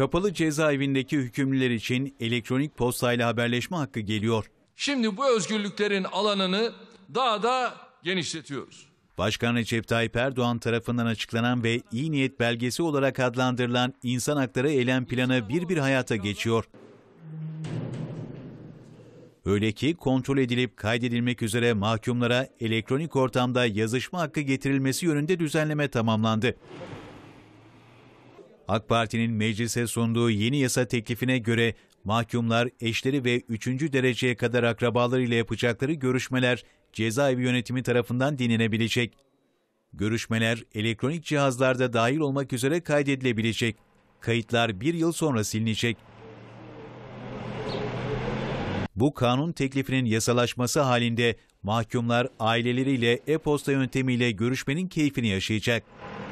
Kapalı cezaevindeki hükümlüler için elektronik postayla haberleşme hakkı geliyor. Şimdi bu özgürlüklerin alanını daha da genişletiyoruz. Başkan Recep Tayyip Erdoğan tarafından açıklanan ve iyi niyet belgesi olarak adlandırılan insan hakları eylem planı bir bir hayata geçiyor. Öyle ki kontrol edilip kaydedilmek üzere mahkumlara elektronik ortamda yazışma hakkı getirilmesi yönünde düzenleme tamamlandı. AK Parti'nin meclise sunduğu yeni yasa teklifine göre mahkumlar eşleri ve üçüncü dereceye kadar akrabaları ile yapacakları görüşmeler cezaevi yönetimi tarafından dinlenebilecek. Görüşmeler elektronik cihazlarda dahil olmak üzere kaydedilebilecek. Kayıtlar bir yıl sonra silinecek. Bu kanun teklifinin yasalaşması halinde mahkumlar aileleriyle e-posta yöntemiyle görüşmenin keyfini yaşayacak.